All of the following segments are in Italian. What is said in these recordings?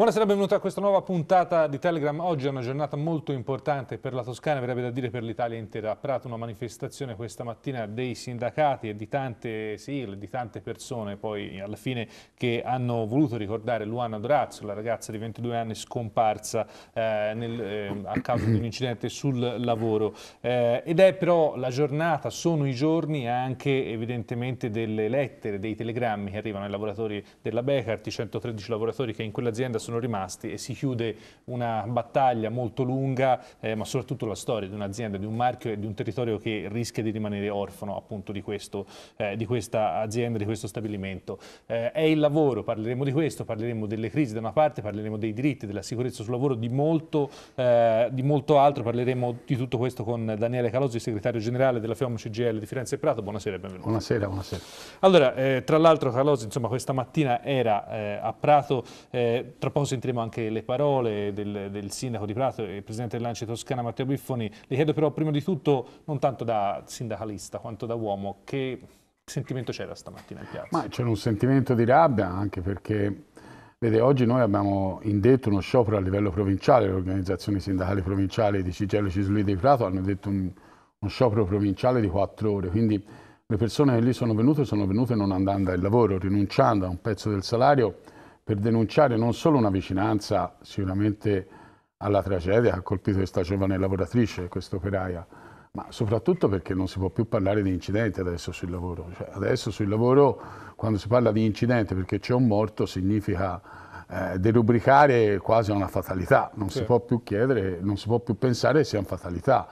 Buonasera e benvenuti a questa nuova puntata di Telegram. Oggi è una giornata molto importante per la Toscana, verrebbe da dire per l'Italia intera. A Prato una manifestazione questa mattina dei sindacati e di tante sigle, di tante persone poi alla fine che hanno voluto ricordare Luana Dorazzo, la ragazza di 22 anni scomparsa eh, nel, eh, a causa di un incidente sul lavoro. Eh, ed è però la giornata, sono i giorni anche evidentemente delle lettere, dei telegrammi che arrivano ai lavoratori della Becarti, 113 lavoratori che in quell'azienda sono sono rimasti e si chiude una battaglia molto lunga, eh, ma soprattutto la storia di un'azienda, di un marchio e di un territorio che rischia di rimanere orfano appunto di, questo, eh, di questa azienda, di questo stabilimento. Eh, è il lavoro, parleremo di questo, parleremo delle crisi da una parte, parleremo dei diritti, della sicurezza sul lavoro, di molto, eh, di molto altro, parleremo di tutto questo con Daniele Calosi, segretario generale della FIOM CGL di Firenze e Prato. Buonasera e benvenuto. Buonasera, buonasera. Allora, eh, tra l'altro Calosi, insomma, questa mattina era eh, a Prato, tra poco poco sentiremo anche le parole del, del sindaco di Prato e presidente dell'Ance Toscana Matteo Biffoni. Le chiedo però prima di tutto, non tanto da sindacalista quanto da uomo, che sentimento c'era stamattina in piazza? Ma c'era un sentimento di rabbia anche perché Vede, oggi noi abbiamo indetto uno sciopero a livello provinciale, le organizzazioni sindacali provinciali di Cigelo e Cisulli di Prato hanno detto un, uno sciopero provinciale di quattro ore, quindi le persone che lì sono venute sono venute non andando al lavoro, rinunciando a un pezzo del salario per denunciare non solo una vicinanza sicuramente alla tragedia che ha colpito questa giovane lavoratrice, questa operaia, ma soprattutto perché non si può più parlare di incidente adesso sul lavoro. Cioè, adesso sul lavoro, quando si parla di incidente perché c'è un morto, significa eh, derubricare quasi a una fatalità. Non sì. si può più chiedere, non si può più pensare sia una fatalità.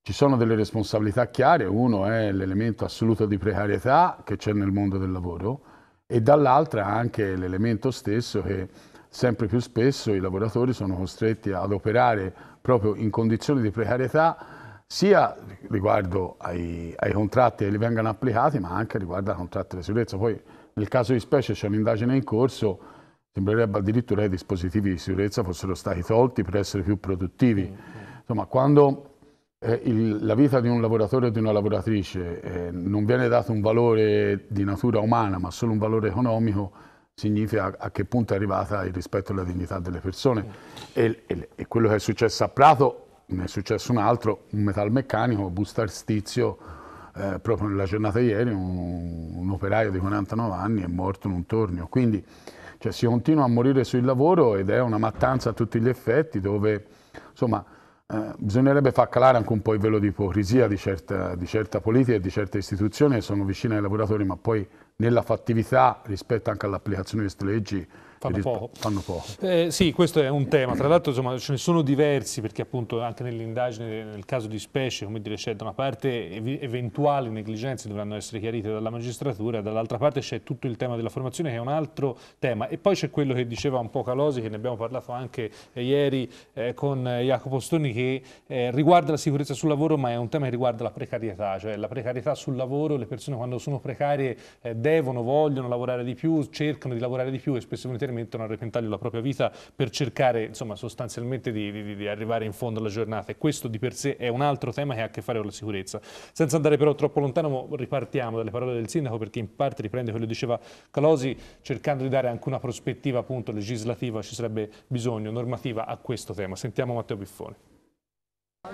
Ci sono delle responsabilità chiare, uno è l'elemento assoluto di precarietà che c'è nel mondo del lavoro, e dall'altra anche l'elemento stesso che sempre più spesso i lavoratori sono costretti ad operare proprio in condizioni di precarietà sia riguardo ai, ai contratti che li vengono applicati ma anche riguardo al contratto di sicurezza. Poi nel caso di specie c'è un'indagine in corso, sembrerebbe addirittura che i dispositivi di sicurezza fossero stati tolti per essere più produttivi. Mm, mm. Insomma, quando eh, il, la vita di un lavoratore o di una lavoratrice eh, non viene dato un valore di natura umana, ma solo un valore economico, significa a che punto è arrivata il rispetto alla dignità delle persone. E, e, e quello che è successo a Prato, ne è successo un altro, un metalmeccanico, Busta Stizio, eh, proprio nella giornata di ieri, un, un, operaio di 49 anni è morto in un tornio. Quindi cioè, si continua a morire sul lavoro ed è una mattanza a tutti gli effetti dove, insomma, eh, bisognerebbe far calare anche un po' il velo di ipocrisia di certa, di certa politica e di certe istituzioni che sono vicine ai lavoratori, ma poi nella fattività rispetto anche all'applicazione di queste leggi Fanno poco. Fanno poco. Eh, sì, questo è un tema, tra l'altro ce ne sono diversi perché appunto anche nell'indagine, nel caso di specie, come dire, c'è da una parte eventuali negligenze dovranno essere chiarite dalla magistratura, dall'altra parte c'è tutto il tema della formazione che è un altro tema e poi c'è quello che diceva un po' Calosi, che ne abbiamo parlato anche eh, ieri eh, con eh, Jacopo Stoni, che eh, riguarda la sicurezza sul lavoro ma è un tema che riguarda la precarietà, cioè la precarietà sul lavoro, le persone quando sono precarie eh, devono, vogliono lavorare di più, cercano di lavorare di più e spesso e volentieri magari mettono a repentaglio la propria vita per cercare insomma, sostanzialmente di, di, di, arrivare in fondo alla giornata e questo di per sé è un altro tema che ha a che fare con la sicurezza. Senza andare però troppo lontano ripartiamo dalle parole del sindaco perché in parte riprende quello che diceva Calosi cercando di dare anche una prospettiva appunto legislativa, ci sarebbe bisogno, normativa a questo tema. Sentiamo Matteo Biffone.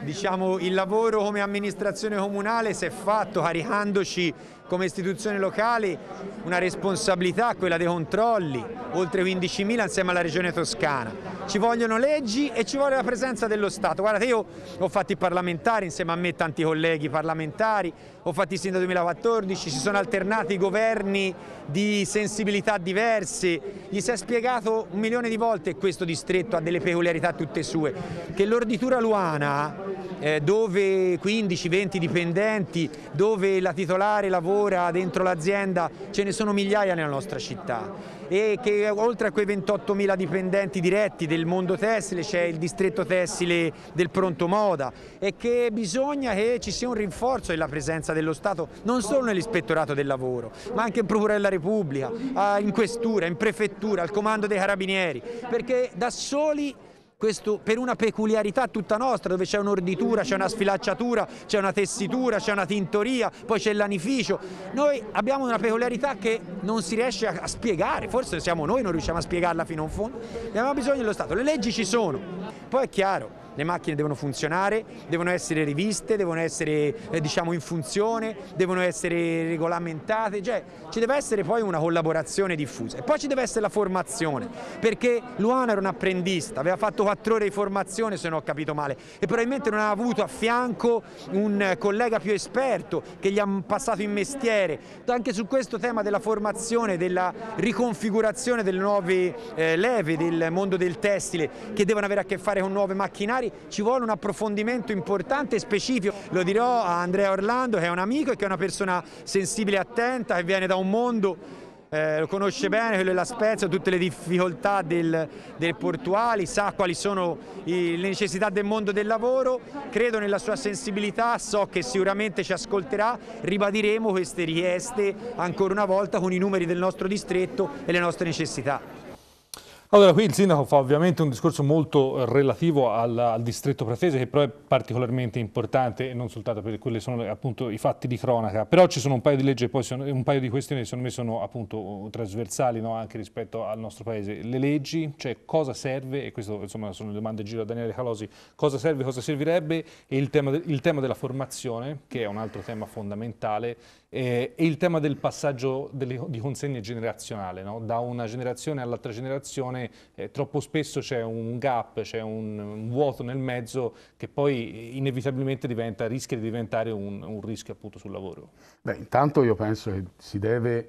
Diciamo il lavoro come amministrazione comunale si è fatto caricandoci come istituzioni locali una responsabilità, quella dei controlli, oltre 15.000 insieme alla regione toscana. Ci vogliono leggi e ci vuole la presenza dello Stato. Guardate, io ho fatto i parlamentari insieme a me tanti colleghi parlamentari, ho fatto il sindaco 2014, si sono alternati governi di sensibilità diverse, gli si è spiegato un milione di volte questo distretto ha delle peculiarità tutte sue, che l'orditura luana eh, dove 15-20 dipendenti, dove la titolare lavora dentro l'azienda, ce ne sono migliaia nella nostra città e che oltre a quei 28.000 dipendenti diretti del mondo tessile c'è il distretto tessile del pronto moda e che bisogna che ci sia un rinforzo della presenza dello Stato non solo nell'ispettorato del lavoro ma anche in Procura della Repubblica, in questura, in prefettura, al comando dei carabinieri perché da soli questo, per una peculiarità tutta nostra dove c'è un'orditura, c'è una sfilacciatura, c'è una tessitura, c'è una tintoria, poi c'è l'anificio. Noi abbiamo una peculiarità che non si riesce a, spiegare, forse siamo noi, non riusciamo a spiegarla fino a fondo, abbiamo bisogno dello Stato. Le leggi ci sono, poi è chiaro, le macchine devono funzionare, devono essere riviste, devono essere eh, diciamo, in funzione, devono essere regolamentate, cioè ci deve essere poi una collaborazione diffusa. E poi ci deve essere la formazione, perché Luana era un apprendista, aveva fatto quattro ore di formazione se non ho capito male e probabilmente non ha avuto a fianco un collega più esperto che gli ha passato in mestiere. Anche su questo tema della formazione, della riconfigurazione delle nuove eh, leve del mondo del tessile che devono avere a che fare con nuove macchinari, ci vuole un approfondimento importante e specifico, lo dirò a Andrea Orlando che è un amico e che è una persona sensibile e attenta, che viene da un mondo eh, lo conosce bene, quello della Spezia, tutte le difficoltà del, del Portuali, sa quali sono i, le necessità del mondo del lavoro, credo nella sua sensibilità, so che sicuramente ci ascolterà, ribadiremo queste richieste ancora una volta con i numeri del nostro distretto e le nostre necessità. Allora, qui il sindaco fa ovviamente un discorso molto eh, relativo al, al, distretto pretese, che però è particolarmente importante, e non soltanto perché quelli sono appunto i fatti di cronaca, però ci sono un paio di leggi e poi sono, un paio di questioni che secondo me sono appunto trasversali no? anche rispetto al nostro paese. Le leggi, cioè cosa serve, e queste insomma sono le domande giro a Daniele Calosi, cosa serve, cosa servirebbe, e il tema, il tema della formazione, che è un altro tema fondamentale, eh, e il tema del passaggio delle, di consegne generazionale, no? da una generazione all'altra generazione eh, troppo spesso c'è un gap, c'è un, un, vuoto nel mezzo che poi inevitabilmente diventa, rischia di diventare un, un, rischio appunto sul lavoro. Beh, intanto io penso che si deve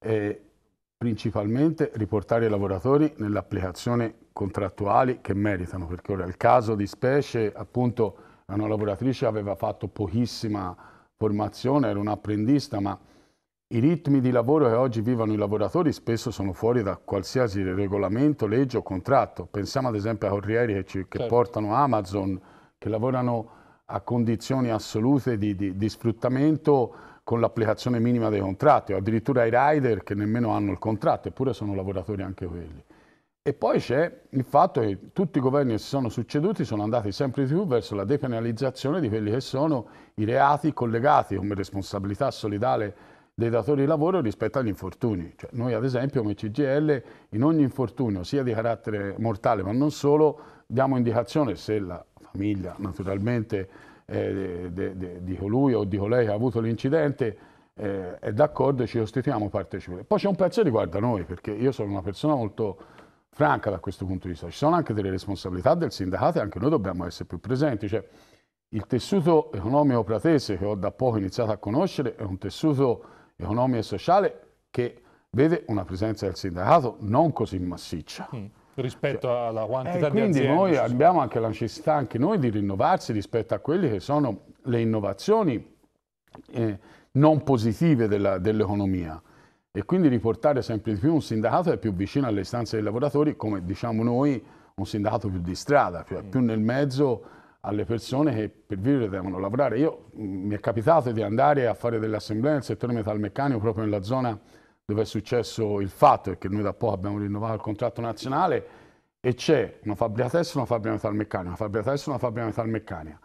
eh, principalmente riportare i lavoratori nell'applicazione contrattuali che meritano, perché ora il caso di specie appunto una lavoratrice aveva fatto pochissima formazione, ero un apprendista, ma i ritmi di lavoro che oggi vivono i lavoratori spesso sono fuori da qualsiasi regolamento, legge o contratto. Pensiamo ad esempio a corrieri che, ci, che certo. portano Amazon, che lavorano a condizioni assolute di, di, di sfruttamento con l'applicazione minima dei contratti, o addirittura i rider che nemmeno hanno il contratto, eppure sono lavoratori anche quelli. E poi c'è il fatto che tutti i governi che si sono succeduti sono andati sempre di più verso la depenalizzazione di quelli che sono i reati collegati come responsabilità solidale dei datori di lavoro rispetto agli infortuni. Cioè, noi ad esempio come CGL in ogni infortunio, sia di carattere mortale ma non solo, diamo indicazione se la famiglia naturalmente eh, de, de, di colui o di colei che ha avuto l'incidente eh, è d'accordo e ci costituiamo partecipe. Poi c'è un pezzo che riguarda noi, perché io sono una persona molto franca da questo punto di vista. Ci sono anche delle responsabilità del sindacato e anche noi dobbiamo essere più presenti. Cioè, il tessuto economico pratese che ho da poco iniziato a conoscere è un tessuto economico e sociale che vede una presenza del sindacato non così massiccia. Mm, rispetto cioè, alla quantità eh, di aziende. Quindi noi abbiamo anche la necessità, anche noi, di rinnovarsi rispetto a quelle che sono le innovazioni eh, non positive dell'economia e quindi riportare sempre di più un sindacato che è più vicino alle istanze dei lavoratori, come diciamo noi, un sindacato più di strada, più, cioè più nel mezzo alle persone che per vivere devono lavorare. Io mm, mi è capitato di andare a fare delle assemblee nel settore metalmeccanico proprio nella zona dove è successo il fatto, perché noi da poco abbiamo rinnovato il contratto nazionale e c'è una fabbrica tessile e una fabbrica metalmeccanica, una fabbrica tessile e una fabbrica metalmeccanica.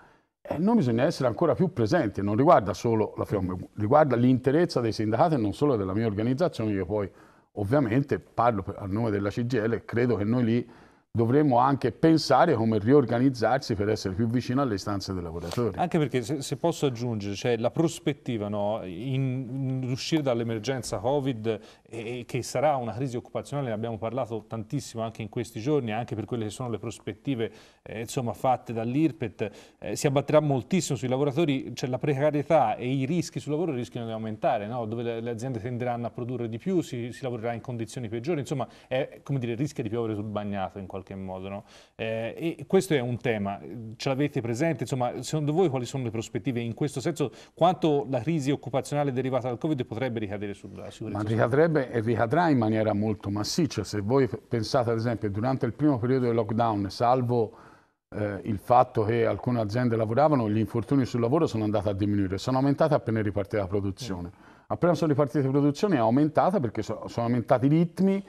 E eh, noi bisogna essere ancora più presenti, non riguarda solo la Fiamme, riguarda l'interezza dei sindacati e non solo della mia organizzazione, io poi ovviamente parlo a nome della CGL, e credo che noi lì dovremmo anche pensare come riorganizzarsi per essere più vicino alle istanze dei lavoratori. Anche perché, se, se posso aggiungere, cioè, la prospettiva no, in, in uscire dall'emergenza Covid, e, che sarà una crisi occupazionale, ne abbiamo parlato tantissimo anche in questi giorni, anche per quelle che sono le prospettive eh, insomma, fatte dall'IRPET, eh, si abbatterà moltissimo sui lavoratori, cioè, la precarietà e i rischi sul lavoro rischiano di aumentare, no? dove le, le, aziende tenderanno a produrre di più, si, si lavorerà in condizioni peggiori, insomma, è, dire, rischia di piovere sul bagnato in qualche modo qualche modo. No? Eh, e questo è un tema, ce l'avete presente? Insomma, secondo voi quali sono le prospettive in questo senso? Quanto la crisi occupazionale derivata dal Covid potrebbe ricadere sulla sicurezza? Ma ricadrebbe e ricadrà in maniera molto massiccia. Se voi pensate ad esempio durante il primo periodo del lockdown, salvo eh, il fatto che alcune aziende lavoravano, gli infortuni sul lavoro sono andati a diminuire, sono aumentati appena ripartita la produzione. Mm. Appena sono ripartite le produzioni è aumentata perché sono aumentati i ritmi,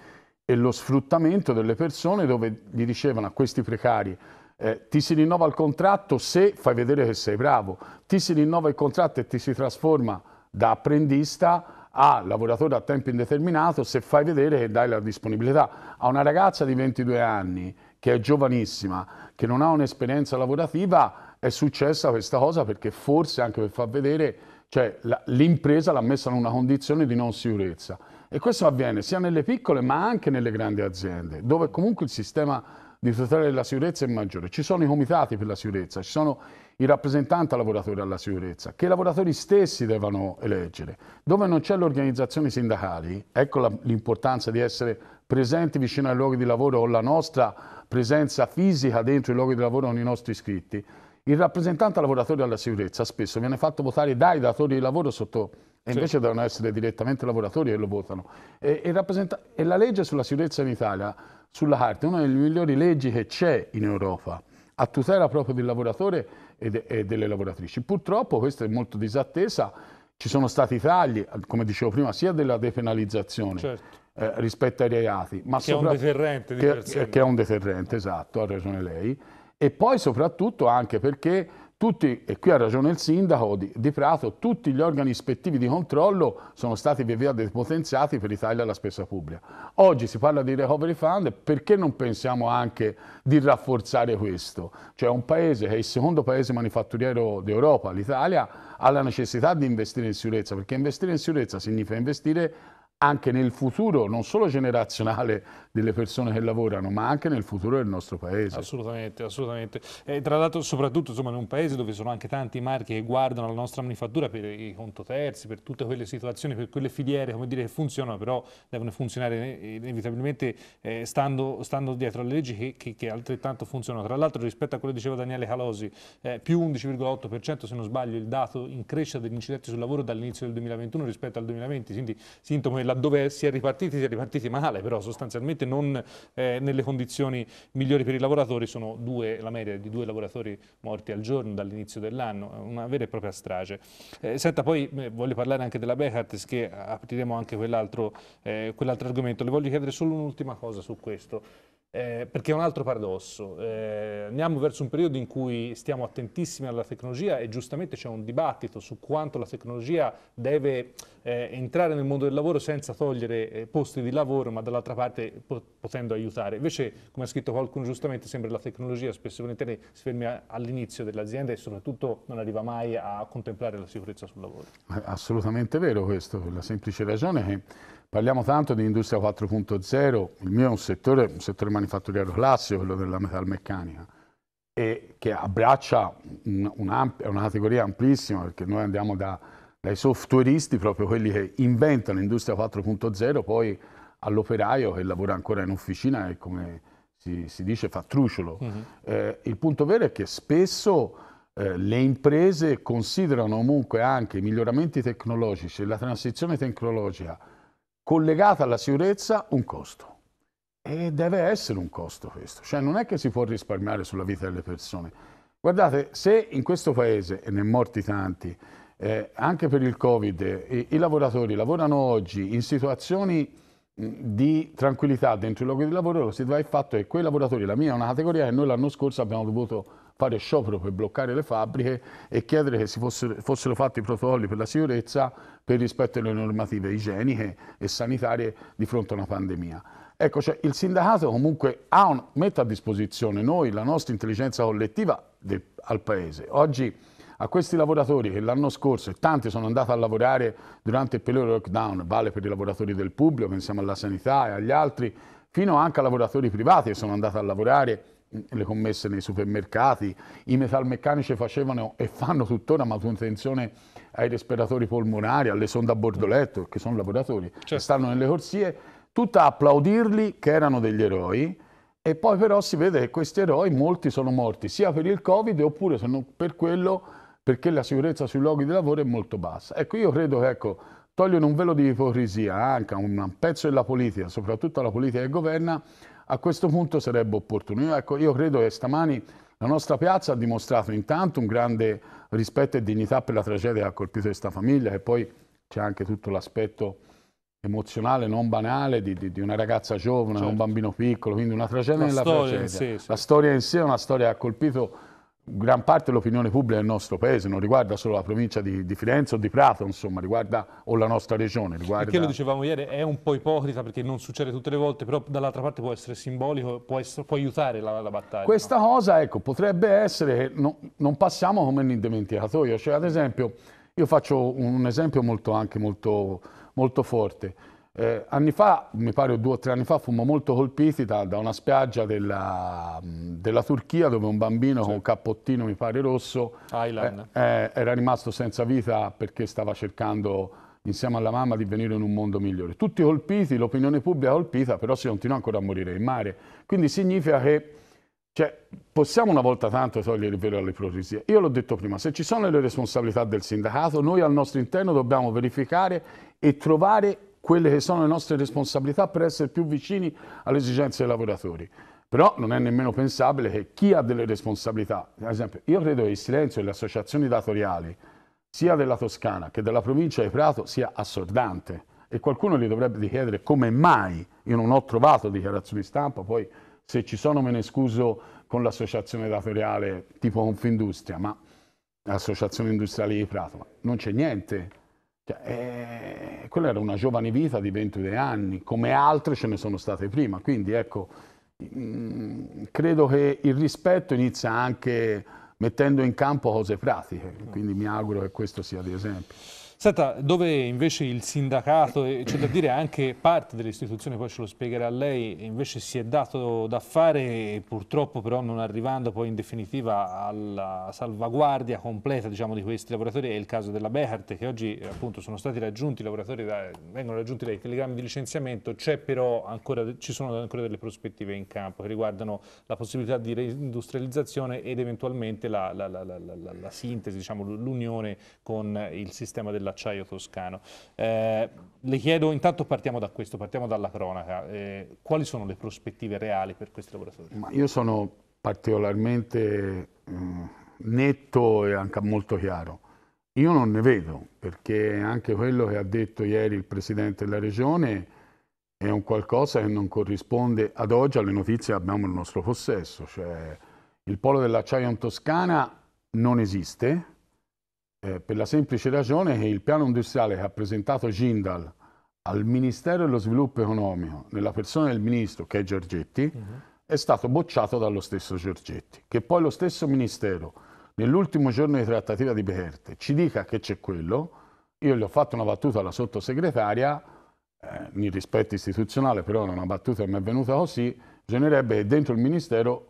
e lo sfruttamento delle persone dove gli dicevano a questi precari eh, ti si rinnova il contratto se fai vedere che sei bravo, ti si rinnova il contratto e ti si trasforma da apprendista a lavoratore a tempo indeterminato se fai vedere che dai la disponibilità. A una ragazza di 22 anni che è giovanissima, che non ha un'esperienza lavorativa, è successa questa cosa perché forse anche per far vedere, cioè l'impresa l'ha messa in una condizione di non sicurezza. E questo avviene sia nelle piccole ma anche nelle grandi aziende, dove comunque il sistema di tutela della sicurezza è maggiore. Ci sono i comitati per la sicurezza, ci sono i rappresentanti al lavoratore alla sicurezza, che i lavoratori stessi devono eleggere. Dove non c'è l'organizzazione sindacale, sindacali, ecco l'importanza di essere presenti vicino ai luoghi di lavoro o la nostra presenza fisica dentro i luoghi di lavoro con i nostri iscritti, il rappresentante al lavoratore alla sicurezza spesso viene fatto votare dai datori di lavoro sotto e invece sì. devono essere direttamente lavoratori che lo votano. E, e, e, la legge sulla sicurezza in Italia, sulla carta, è una delle migliori leggi che c'è in Europa, a tutela proprio del lavoratore e, de e delle lavoratrici. Purtroppo questa è molto disattesa, ci sono stati tagli, come dicevo prima, sia della depenalizzazione certo. eh, rispetto ai reati, ma che è un deterrente che, che è un deterrente, esatto, ha ragione lei, e poi soprattutto anche perché tutti, e qui ha ragione il sindaco di, di, Prato, tutti gli organi ispettivi di controllo sono stati via via depotenziati per l'Italia alla spesa pubblica. Oggi si parla di recovery fund, perché non pensiamo anche di rafforzare questo? Cioè un paese che è il secondo paese manifatturiero d'Europa, l'Italia, ha la necessità di investire in sicurezza, perché investire in sicurezza significa investire anche nel futuro, non solo generazionale delle persone che lavorano, ma anche nel futuro del nostro paese. Assolutamente, assolutamente. E tra l'altro soprattutto insomma, in un paese dove sono anche tanti marchi che guardano la nostra manifattura per i contoterzi, per tutte quelle situazioni, per quelle filiere come dire, che funzionano, però devono funzionare inevitabilmente eh, stando, stando, dietro alle leggi che, che, che altrettanto funzionano. Tra l'altro rispetto a quello che diceva Daniele Calosi, eh, più 11,8% se non sbaglio il dato in crescita degli incidenti sul lavoro dall'inizio del 2021 rispetto al 2020, quindi sintomo laddove si è ripartiti, si è ripartiti male, però sostanzialmente non eh, nelle condizioni migliori per i lavoratori, sono due, la media di due lavoratori morti al giorno dall'inizio dell'anno, eh, una vera e propria strage. Eh, senta, poi eh, voglio parlare anche della Becartes, che apriremo anche quell'altro eh, quell argomento, le voglio chiedere solo un'ultima cosa su questo. Eh, perché è un altro paradosso. Eh, andiamo verso un periodo in cui stiamo attentissimi alla tecnologia e giustamente c'è un dibattito su quanto la tecnologia deve eh, entrare nel mondo del lavoro senza senza togliere eh, posti di lavoro ma dall'altra parte potendo aiutare. Invece, come ha scritto qualcuno giustamente, sembra che la tecnologia spesso e volentieri si fermi all'inizio dell'azienda e soprattutto non arriva mai a contemplare la sicurezza sul lavoro. È assolutamente vero questo, la semplice ragione è che Parliamo tanto di industria 4.0, il mio è un settore, un settore manifatturiero classico, quello della metalmeccanica, e che abbraccia un, un amp una categoria amplissima, perché noi andiamo da dai softwareisti, proprio quelli che inventano l'industria 4.0, poi all'operaio che lavora ancora in officina e come si, si dice fa truciolo. Mm -hmm. eh, il punto vero è che spesso eh, le imprese considerano comunque anche i miglioramenti tecnologici e la transizione tecnologica collegata alla sicurezza un costo. E deve essere un costo questo, cioè non è che si può risparmiare sulla vita delle persone. Guardate, se in questo paese, e ne morti tanti, eh, anche per il Covid, i, i, lavoratori lavorano oggi in situazioni di tranquillità dentro i luoghi di lavoro, si dà il fatto che quei lavoratori, la mia è una categoria che noi l'anno scorso abbiamo dovuto fare sciopero per bloccare le fabbriche e chiedere che si fossero, fossero fatti i protocolli per la sicurezza per rispetto alle normative igieniche e sanitarie di fronte a una pandemia. Ecco, cioè, il sindacato comunque un, mette a disposizione noi la nostra intelligenza collettiva de, al Paese. Oggi a questi lavoratori che l'anno scorso, e tanti sono andati a lavorare durante il periodo lockdown, vale per i lavoratori del pubblico, pensiamo alla sanità e agli altri, fino anche a lavoratori privati che sono andati a lavorare le commesse nei supermercati, i metalmeccanici facevano e fanno tuttora manutenzione ai respiratori polmonari, alle sonde a bordoletto, che sono lavoratori, certo. che stanno nelle corsie, tutta a applaudirli che erano degli eroi, e poi però si vede che questi eroi molti sono morti sia per il Covid oppure se non per quello perché la sicurezza sui luoghi di lavoro è molto bassa. Ecco, io credo che ecco, togliere un velo di ipocrisia anche a un pezzo della politica, soprattutto alla politica che governa, a questo punto sarebbe opportuno. Io, ecco, io credo che stamani la nostra piazza ha dimostrato intanto un grande rispetto e dignità per la tragedia che ha colpito questa famiglia, e poi c'è anche tutto l'aspetto emozionale, non banale, di, di, di una ragazza giovane, certo. un bambino piccolo, quindi una tragedia la nella storia tragedia. Sé, certo. La storia in sé è una storia che ha colpito gran parte dell'opinione pubblica del nostro paese, non riguarda solo la provincia di, di Firenze o di Prato, insomma, riguarda o la nostra regione. Riguarda... Perché lo dicevamo ieri, è un po' ipocrita perché non succede tutte le volte, però dall'altra parte può essere simbolico, può, essere, può aiutare la, la, battaglia. Questa no? cosa, ecco, potrebbe essere, no, non passiamo come un indimenticatoio, cioè ad esempio, io faccio un esempio molto, anche molto, molto forte, eh, anni fa, mi pare due o tre anni fa, fummo molto colpiti da, da una spiaggia della, della, Turchia dove un bambino sì. con un cappottino, mi pare rosso, eh, eh, era rimasto senza vita perché stava cercando insieme alla mamma di venire in un mondo migliore. Tutti colpiti, l'opinione pubblica colpita, però si continua ancora a morire in mare. Quindi significa che cioè, possiamo una volta tanto togliere il velo alle ipocrisie. Io l'ho detto prima, se ci sono le responsabilità del sindacato, noi al nostro interno dobbiamo verificare e trovare quelle che sono le nostre responsabilità per essere più vicini alle esigenze dei lavoratori. Però non è nemmeno pensabile che chi ha delle responsabilità, ad esempio io credo che il silenzio delle associazioni datoriali, sia della Toscana che della provincia di Prato, sia assordante e qualcuno gli dovrebbe chiedere come mai io non ho trovato dichiarazioni stampa, poi se ci sono me ne scuso con l'associazione datoriale tipo Confindustria, ma l'associazione industriale di Prato, ma non c'è niente cioè, eh, quella era una giovane vita di 22 anni, come altre ce ne sono state prima. Quindi ecco, mh, mm, credo che il rispetto inizia anche mettendo in campo cose pratiche. Quindi mi auguro che questo sia di esempio. Senta, dove invece il sindacato, e eh, c'è da dire anche parte delle istituzioni, poi ce lo spiegherà lei, invece si è dato da fare, purtroppo però non arrivando poi in definitiva alla salvaguardia completa diciamo, di questi lavoratori, è il caso della Behart, che oggi appunto sono stati raggiunti i lavoratori, da, vengono raggiunti dai telegrammi di licenziamento, ancora, ci sono ancora delle prospettive in campo che riguardano la possibilità di reindustrializzazione ed eventualmente la, la, la, la sintesi, diciamo, l'unione con il sistema della dell'acciaio toscano. Eh, le chiedo, intanto partiamo da questo, partiamo dalla cronaca, eh, quali sono le prospettive reali per questi lavoratori? Ma io sono particolarmente mh, eh, netto e anche molto chiaro. Io non ne vedo, perché anche quello che ha detto ieri il Presidente della Regione è un qualcosa che non corrisponde ad oggi alle notizie che abbiamo nel nostro possesso. Cioè, il polo dell'acciaio in Toscana non esiste, eh, per la semplice ragione che il piano industriale che ha presentato Gindal al Ministero dello Sviluppo Economico, nella persona del ministro che è Giorgetti, uh mhm. -huh. è stato bocciato dallo stesso Giorgetti, che poi lo stesso ministero nell'ultimo giorno di trattativa di Berte ci dica che c'è quello, io gli ho fatto una battuta alla sottosegretaria, eh, nel rispetto istituzionale però una battuta che mi è venuta così, bisognerebbe che dentro il Ministero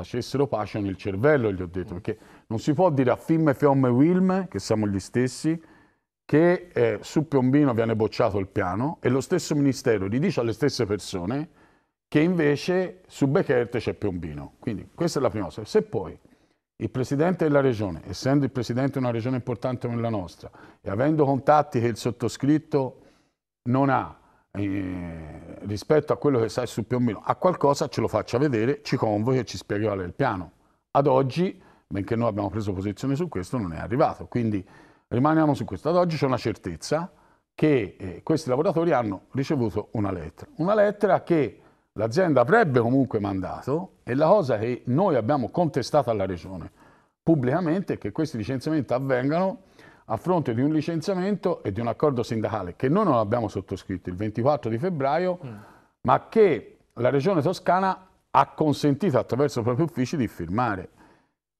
facessero pace nel cervello, gli ho detto, perché non si può dire a Fimme, Fiomme e Wilm, che siamo gli stessi, che eh, su Piombino viene bocciato il piano e lo stesso ministero gli dice alle stesse persone che invece su Becherte c'è Piombino. Quindi questa è la prima cosa. Se poi il presidente della regione, essendo il presidente di una regione importante come la nostra e avendo contatti che il sottoscritto non ha, eh, rispetto a quello che sai su più o meno, a qualcosa ce lo faccia vedere, ci convochi e ci spieghi qual è il piano. Ad oggi, benché noi abbiamo preso posizione su questo, non è arrivato. Quindi rimaniamo su questo. Ad oggi c'è una certezza che eh, questi lavoratori hanno ricevuto una lettera. Una lettera che l'azienda avrebbe comunque mandato e la cosa che noi abbiamo contestato alla Regione pubblicamente è che questi licenziamenti avvengano a fronte di un licenziamento e di un accordo sindacale che noi non abbiamo sottoscritto il 24 di febbraio, mm. ma che la Regione Toscana ha consentito attraverso i propri uffici di firmare,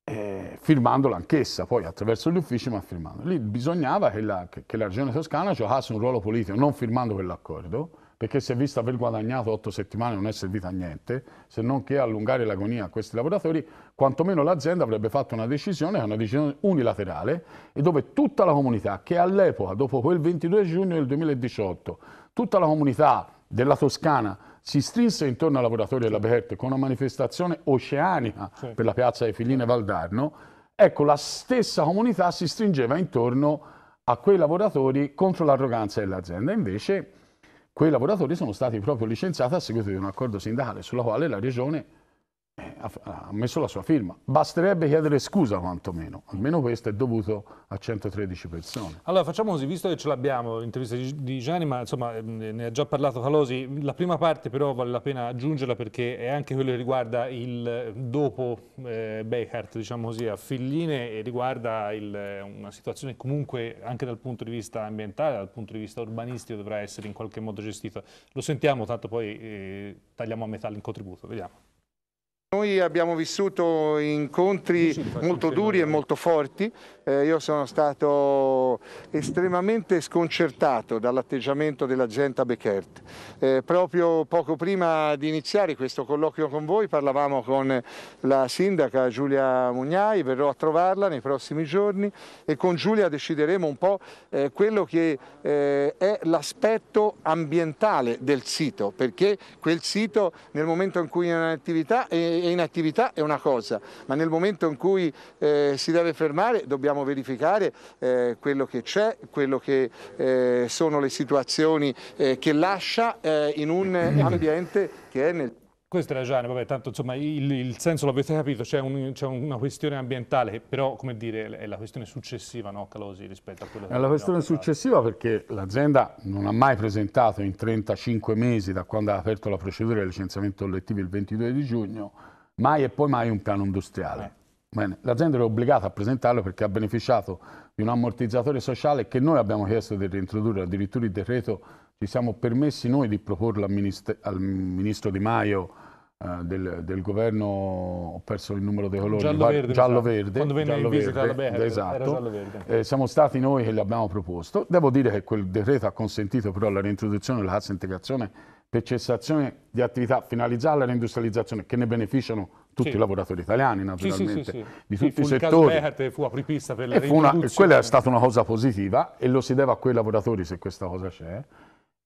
eh, firmandola anch'essa, poi attraverso gli uffici ma firmando. Lì bisognava che la, che, che la Regione Toscana giocasse un ruolo politico, non firmando quell'accordo, perché si è visto aver guadagnato otto settimane non è servita a niente, se non che allungare l'agonia a questi lavoratori, quantomeno l'azienda avrebbe fatto una decisione, una decisione unilaterale, e dove tutta la comunità, che all'epoca, dopo quel 22 giugno del 2018, tutta la comunità della Toscana si strinse intorno ai lavoratori della Berte con una manifestazione oceanica sì. per la piazza dei Filline Valdarno, ecco la stessa comunità si stringeva intorno a quei lavoratori contro l'arroganza dell'azienda. Invece quei lavoratori sono stati proprio licenziati a seguito di un accordo sindacale sulla quale la Regione eh, ha messo la sua firma. Basterebbe chiedere scusa quantomeno, almeno questo è dovuto a 113 persone. Allora facciamo così, visto che ce l'abbiamo l'intervista di Gianni, ma insomma mm, ne ha già parlato Calosi, la prima parte però vale la pena aggiungerla perché è anche quello che riguarda il dopo eh, Beckhardt, diciamo così, a Filline e riguarda il, una situazione comunque anche dal punto di vista ambientale, dal punto di vista urbanistico dovrà essere in qualche modo gestita. Lo sentiamo, tanto poi eh, tagliamo a metà l'incontributo, vediamo. Noi abbiamo vissuto incontri molto duri e molto forti, eh, io sono stato estremamente sconcertato dall'atteggiamento della gente Bechert. Eh, proprio poco prima di iniziare questo colloquio con voi parlavamo con la sindaca Giulia Mugnai, verrò a trovarla nei prossimi giorni e con Giulia decideremo un po' eh, quello che eh, è l'aspetto ambientale del sito, perché quel sito nel momento in cui è in attività e in attività è una cosa, ma nel momento in cui eh, si deve fermare dobbiamo verificare eh, quello che c'è, quello che eh, sono le situazioni eh, che lascia eh, in un ambiente che è nel... Questo è Gianni, vabbè, tanto insomma il, il senso l'avete capito, c'è un, una questione ambientale che però, come dire, è la questione successiva, no, Calosi, rispetto a quella che... È la questione successiva perché l'azienda non ha mai presentato in 35 mesi, da quando ha aperto la procedura di licenziamento collettivo il 22 di giugno, mai e poi mai un piano industriale. Eh. L'azienda era obbligata a presentarlo perché ha beneficiato di un ammortizzatore sociale che noi abbiamo chiesto di reintrodurre, addirittura il decreto ci siamo permessi noi di proporlo al, al, ministro Di Maio eh, del, del, governo, ho perso il numero dei colori, giallo-verde, giallo-verde quando venne giallo in visita alla Beher, esatto. Eh, siamo stati noi che l'abbiamo proposto, devo dire che quel decreto ha consentito però la reintroduzione della cassa integrazione per cessazione di attività finalizzata alla reindustrializzazione che ne beneficiano tutti sì. i lavoratori italiani naturalmente, sì, sì, di tutti i settori. Il caso fu apripista per la e una, Quella è stata una cosa positiva e lo si deve a quei lavoratori se questa cosa c'è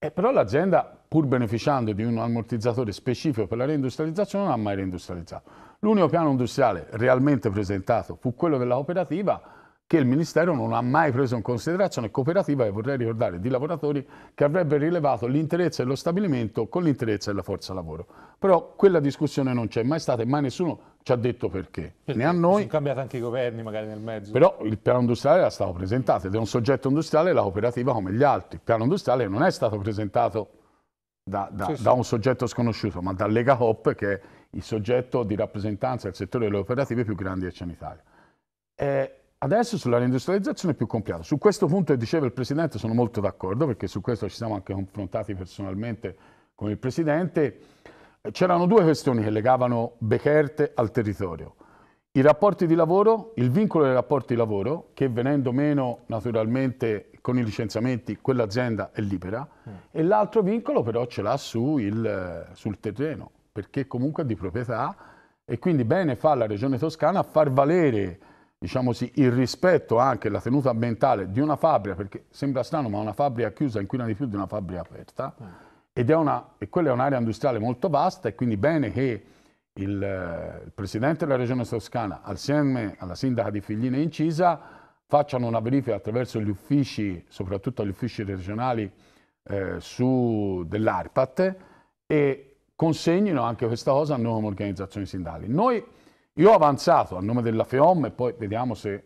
eh, però l'azienda, pur beneficiando di un ammortizzatore specifico per la reindustrializzazione, non ha mai reindustrializzato. L'unico piano industriale realmente presentato fu quello della cooperativa, che il Ministero non ha mai preso in considerazione, cooperativa e vorrei ricordare di lavoratori che avrebbe rilevato l'interezza dello stabilimento con l'interezza della forza lavoro. Però quella discussione non c'è mai stata e mai nessuno ci ha detto perché. perché né a noi. Sono cambiati anche i governi magari nel mezzo. Però il piano industriale era stato presentato ed è un soggetto industriale la cooperativa come gli altri. Il piano industriale non è stato presentato da, da, sì, sì. un soggetto sconosciuto, ma da Lega Hop che è il soggetto di rappresentanza del settore delle operative più grande che c'è in Italia. Eh, Adesso sulla reindustrializzazione è più complicato. Su questo punto, diceva il Presidente, sono molto d'accordo, perché su questo ci siamo anche confrontati personalmente con il Presidente. C'erano due questioni che legavano Becherte al territorio. I rapporti di lavoro, il vincolo dei rapporti di lavoro, che venendo meno naturalmente con i licenziamenti quell'azienda è libera, mm. e l'altro vincolo però ce l'ha su sul terreno, perché comunque è di proprietà e quindi bene fa la Regione Toscana a far valere diciamo sì, il rispetto anche alla tenuta ambientale di una fabbrica, perché sembra strano, ma una fabbrica chiusa inquina di più di una fabbrica aperta, eh. ed è una, e quella è un'area industriale molto vasta e quindi bene che il, eh, il Presidente della Regione Toscana, assieme alla Sindaca di Figline Incisa, facciano una verifica attraverso gli uffici, soprattutto gli uffici regionali eh, dell'ARPAT, e consegnino anche questa cosa a noi come organizzazioni sindali. Noi, io ho avanzato a nome della FEOM, e poi vediamo se eh,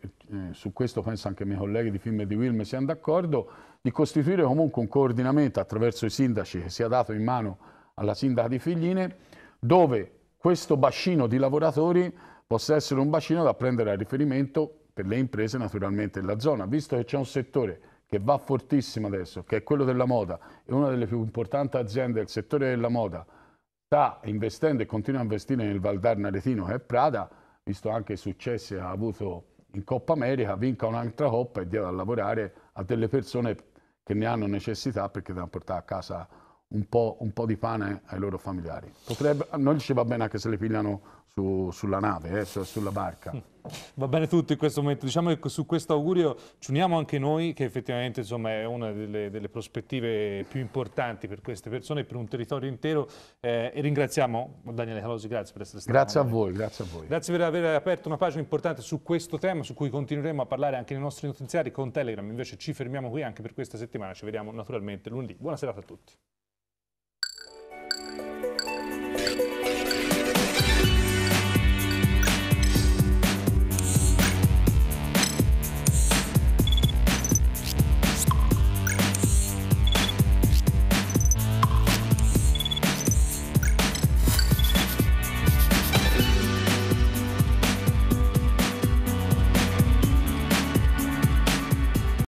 su questo penso anche i miei colleghi di Film e di Wilm siano d'accordo, di costituire comunque un coordinamento attraverso i sindaci che sia dato in mano alla sindaca di Figline, dove questo bacino di lavoratori possa essere un bacino da prendere a riferimento per le imprese naturalmente della zona, visto che c'è un settore che va fortissimo adesso, che è quello della moda, è una delle più importanti aziende del settore della moda, sta investendo e continua a investire nel Valdarno Aretino che è Prada, visto anche i successi che ha avuto in Coppa America, vinca un'altra Coppa e dia da lavorare a delle persone che ne hanno necessità perché devono portare a casa un po', un po', di pane ai loro familiari. Potrebbe, a noi ci va bene anche se le pigliano su, sulla nave, eh, su, sulla barca. Mm. Va bene tutto in questo momento. Diciamo che su questo augurio ci uniamo anche noi, che effettivamente insomma, è una delle, delle, prospettive più importanti per queste persone e per un territorio intero. Eh, e ringraziamo Daniele Calosi, grazie per essere stato Grazie a voi, grazie a voi. Grazie per aver aperto una pagina importante su questo tema, su cui continueremo a parlare anche nei nostri notiziari con Telegram. Invece ci fermiamo qui anche per questa settimana. Ci vediamo naturalmente lunedì. Buona serata a tutti.